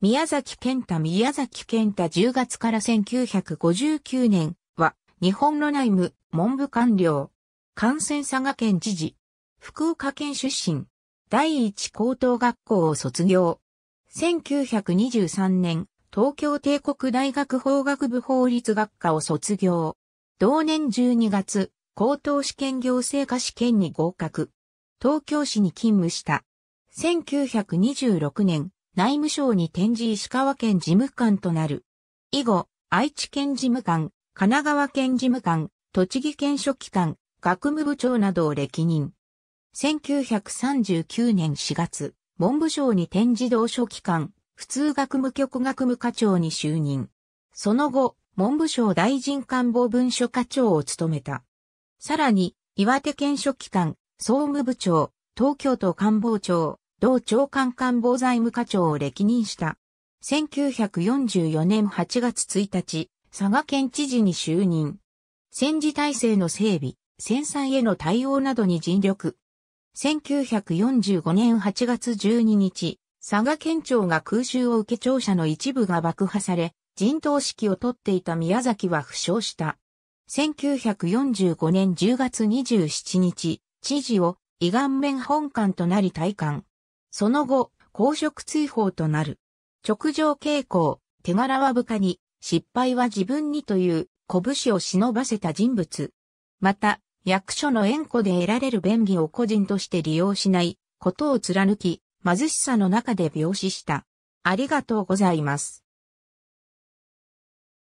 宮崎健太宮崎健太10月から1959年は日本の内務文部官僚。感染佐賀県知事。福岡県出身。第一高等学校を卒業。1923年、東京帝国大学法学部法律学科を卒業。同年12月、高等試験行政科試験に合格。東京市に勤務した。1926年、内務省に転じ石川県事務官となる。以後、愛知県事務官、神奈川県事務官、栃木県書記官、学務部長などを歴任。1939年4月、文部省に転じ同書記官、普通学務局学務課長に就任。その後、文部省大臣官房文書課長を務めた。さらに、岩手県書記官、総務部長、東京都官房長、同長官官房財務課長を歴任した。1944年8月1日、佐賀県知事に就任。戦時体制の整備、戦災への対応などに尽力。1945年8月12日、佐賀県庁が空襲を受け庁舎の一部が爆破され、陣頭指揮を取っていた宮崎は負傷した。1945年10月27日、知事を、伊顔面本館となり退官。その後、公職追放となる。直上傾向、手柄は部下に、失敗は自分にという拳を忍ばせた人物。また、役所の縁故で得られる便宜を個人として利用しないことを貫き、貧しさの中で病死した。ありがとうございます。